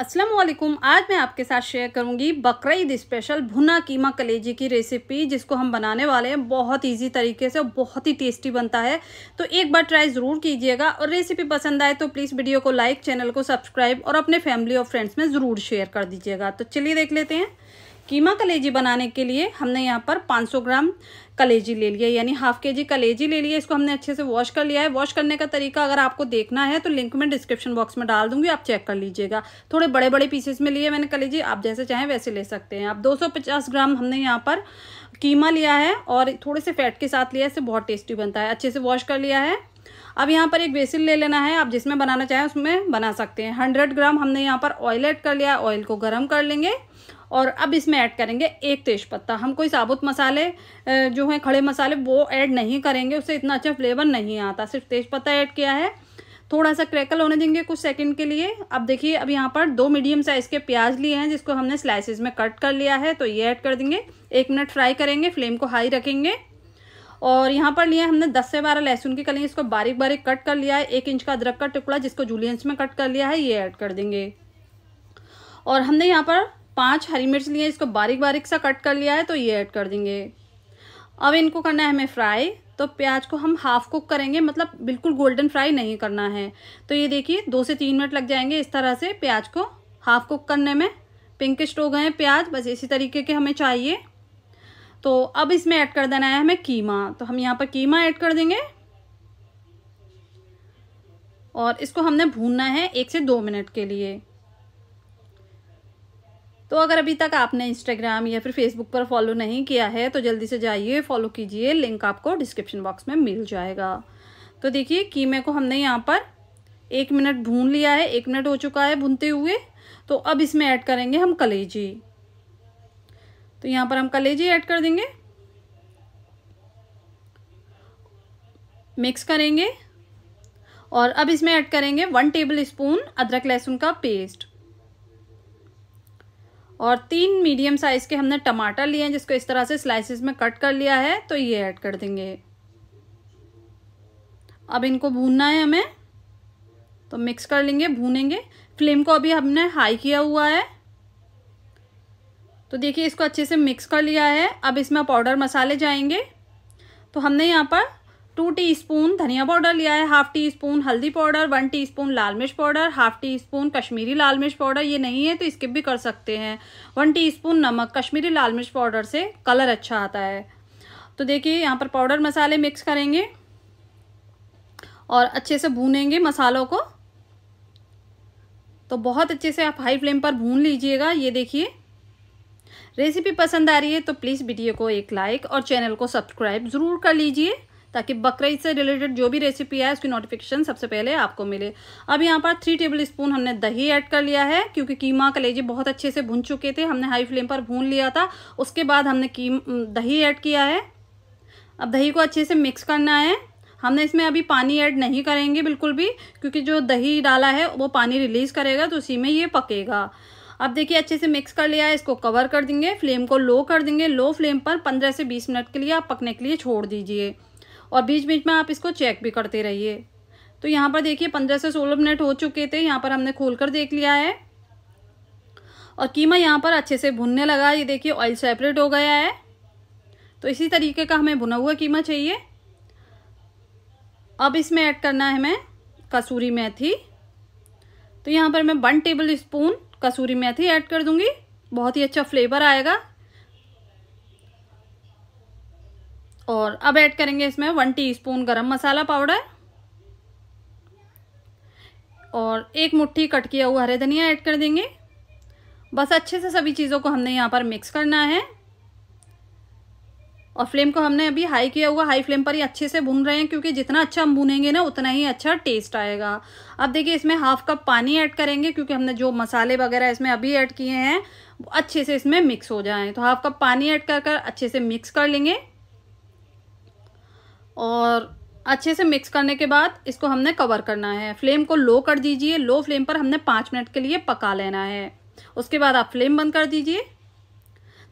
अस्सलाम वालेकुम आज मैं आपके साथ शेयर करूंगी बकर स्पेशल भुना कीमा कलेजी की रेसिपी जिसको हम बनाने वाले हैं बहुत इजी तरीके से और बहुत ही टेस्टी बनता है तो एक बार ट्राई ज़रूर कीजिएगा और रेसिपी पसंद आए तो प्लीज़ वीडियो को लाइक चैनल को सब्सक्राइब और अपने फैमिली और फ्रेंड्स में ज़रूर शेयर कर दीजिएगा तो चलिए देख लेते हैं कीमा कलेजी बनाने के लिए हमने यहाँ पर 500 ग्राम कलेजी ले लिया यानी हाफ के जी कलेजी ले लिया इसको हमने अच्छे से वॉश कर लिया है वॉश करने का तरीका अगर आपको देखना है तो लिंक मैं डिस्क्रिप्शन बॉक्स में डाल दूंगी आप चेक कर लीजिएगा थोड़े बड़े बड़े पीसेस में लिए मैंने कलेजी आप जैसे चाहें वैसे ले सकते हैं आप 250 ग्राम हमने यहाँ पर कीमा लिया है और थोड़े से फैट के साथ लिया है इससे बहुत टेस्टी बनता है अच्छे से वॉश कर लिया है अब यहाँ पर एक बेसिन ले लेना है आप जिसमें बनाना चाहें उसमें बना सकते हैं हंड्रेड ग्राम हमने यहाँ पर ऑयल ऐड कर लिया ऑयल को गर्म कर लेंगे और अब इसमें ऐड करेंगे एक तेज पत्ता हम कोई साबुत मसाले जो हैं खड़े मसाले वो ऐड नहीं करेंगे उससे इतना अच्छा फ्लेवर नहीं आता सिर्फ तेज पत्ता ऐड किया है थोड़ा सा क्रैकल होने देंगे कुछ सेकंड के लिए अब देखिए अब यहाँ पर दो मीडियम साइज़ के प्याज लिए हैं जिसको हमने स्लाइसिस में कट कर लिया है तो ये ऐड कर देंगे एक मिनट फ्राई करेंगे फ्लेम को हाई रखेंगे और यहाँ पर लिए हमने 10 से 12 लहसुन की कलियाँ इसको बारीक बारीक कट कर लिया है एक इंच का अदरक का टुकड़ा जिसको जूलियंस में कट कर लिया है ये ऐड कर देंगे और हमने यहाँ पर पाँच हरी मिर्च लिए इसको बारीक बारीक सा कट कर लिया है तो ये ऐड कर देंगे अब इनको करना है हमें फ्राई तो प्याज को हम हाफ कुक करेंगे मतलब बिल्कुल गोल्डन फ्राई नहीं करना है तो ये देखिए दो से तीन मिनट लग जाएंगे इस तरह से प्याज को हाफ कुक करने में पिंकिस्ट हो गए हैं प्याज बस इसी तरीके के हमें चाहिए तो अब इसमें ऐड कर देना है हमें कीमा तो हम यहाँ पर कीमा ऐड कर देंगे और इसको हमने भूनना है एक से दो मिनट के लिए तो अगर अभी तक आपने इंस्टाग्राम या फिर फेसबुक पर फॉलो नहीं किया है तो जल्दी से जाइए फॉलो कीजिए लिंक आपको डिस्क्रिप्शन बॉक्स में मिल जाएगा तो देखिए कीमे को हमने यहाँ पर एक मिनट भून लिया है एक मिनट हो चुका है भूनते हुए तो अब इसमें ऐड करेंगे हम कलेजी तो यहाँ पर हम कलेजी ऐड कर देंगे मिक्स करेंगे और अब इसमें ऐड करेंगे वन टेबल स्पून अदरक लहसुन का पेस्ट और तीन मीडियम साइज़ के हमने टमाटर लिए हैं जिसको इस तरह से स्लाइसिस में कट कर लिया है तो ये ऐड कर देंगे अब इनको भूनना है हमें तो मिक्स कर लेंगे भूनेंगे फ्लेम को अभी हमने हाई किया हुआ है तो देखिए इसको अच्छे से मिक्स कर लिया है अब इसमें पाउडर मसाले जाएंगे तो हमने यहाँ पर टू टीस्पून धनिया पाउडर लिया है हाफ टी स्पून हल्दी पाउडर वन टीस्पून लाल मिर्च powder half teaspoon Kashmiri लाल मिर्च पाउडर ये नहीं है तो स्किप भी कर सकते हैं वन टीस्पून नमक कश्मीरी लाल मिर्च पाउडर से कलर अच्छा आता है तो देखिए यहाँ पर पाउडर मसाले मिक्स करेंगे और अच्छे से भूनेंगे मसालों को तो बहुत अच्छे से आप हाई फ्लेम पर भून लीजिएगा ये देखिए रेसिपी पसंद आ रही है तो प्लीज़ वीडियो को एक लाइक और चैनल को सब्सक्राइब ज़रूर कर लीजिए ताकि बकरीद से रिलेटेड जो भी रेसिपी है उसकी नोटिफिकेशन सबसे पहले आपको मिले अब यहाँ पर थ्री टेबल स्पून हमने दही ऐड कर लिया है क्योंकि कीमा कलेजी बहुत अच्छे से भून चुके थे हमने हाई फ्लेम पर भून लिया था उसके बाद हमने की दही ऐड किया है अब दही को अच्छे से मिक्स करना है हमने इसमें अभी पानी ऐड नहीं करेंगे बिल्कुल भी क्योंकि जो दही डाला है वो पानी रिलीज़ करेगा तो उसी में ये पकेगा अब देखिए अच्छे से मिक्स कर लिया है इसको कवर कर देंगे फ्लेम को लो कर देंगे लो फ्लेम पर पंद्रह से बीस मिनट के लिए आप पकने के लिए छोड़ दीजिए और बीच बीच में आप इसको चेक भी करते रहिए तो यहाँ पर देखिए पंद्रह से सोलह मिनट हो चुके थे यहाँ पर हमने खोल कर देख लिया है और कीमा यहाँ पर अच्छे से भुनने लगा ये देखिए ऑयल सेपरेट हो गया है तो इसी तरीके का हमें भुना हुआ कीमा चाहिए अब इसमें ऐड करना है हमें कसूरी मेथी तो यहाँ पर मैं वन टेबल स्पून कसूरी मेथी ऐड कर दूँगी बहुत ही अच्छा फ्लेवर आएगा और अब ऐड करेंगे इसमें वन टीस्पून गरम मसाला पाउडर और एक मुट्ठी कट किया हुआ हरे धनिया ऐड कर देंगे बस अच्छे से सभी चीज़ों को हमने यहाँ पर मिक्स करना है और फ्लेम को हमने अभी हाई किया हुआ हाई फ्लेम पर ही अच्छे से भून रहे हैं क्योंकि जितना अच्छा हम भूनेंगे ना उतना ही अच्छा टेस्ट आएगा अब देखिए इसमें हाफ कप पानी ऐड करेंगे क्योंकि हमने जो मसाले वगैरह इसमें अभी ऐड किए हैं अच्छे से इसमें मिक्स हो जाएं तो हाफ कप पानी ऐड कर कर अच्छे से मिक्स कर लेंगे और अच्छे से मिक्स करने के बाद इसको हमने कवर करना है फ्लेम को लो कर दीजिए लो फ्लेम पर हमने पाँच मिनट के लिए पका लेना है उसके बाद आप फ्लेम बंद कर दीजिए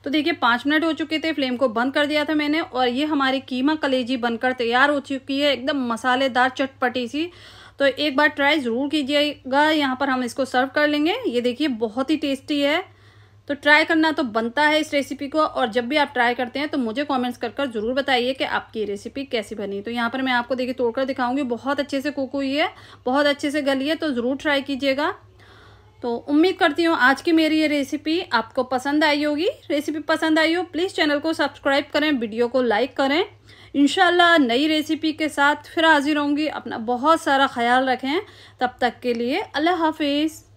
तो देखिए पाँच मिनट हो चुके थे फ्लेम को बंद कर दिया था मैंने और ये हमारी कीमा कलेजी बनकर तैयार हो चुकी है एकदम मसालेदार चटपटी सी तो एक बार ट्राई ज़रूर कीजिएगा यहाँ पर हम इसको सर्व कर लेंगे ये देखिए बहुत ही टेस्टी है तो ट्राई करना तो बनता है इस रेसिपी को और जब भी आप ट्राई करते हैं तो मुझे कमेंट्स कर कर ज़रूर बताइए कि आपकी रेसिपी कैसी बनी तो यहाँ पर मैं आपको देखिए तोड़कर दिखाऊंगी बहुत अच्छे से कुक हुई है बहुत अच्छे से गली है तो ज़रूर ट्राई कीजिएगा तो उम्मीद करती हूँ आज की मेरी ये रेसिपी आपको पसंद आई होगी रेसिपी पसंद आई हो प्लीज़ चैनल को सब्सक्राइब करें वीडियो को लाइक करें इन नई रेसिपी के साथ फिर हाजिर होंगी अपना बहुत सारा ख्याल रखें तब तक के लिए अल्लाह हाफिज़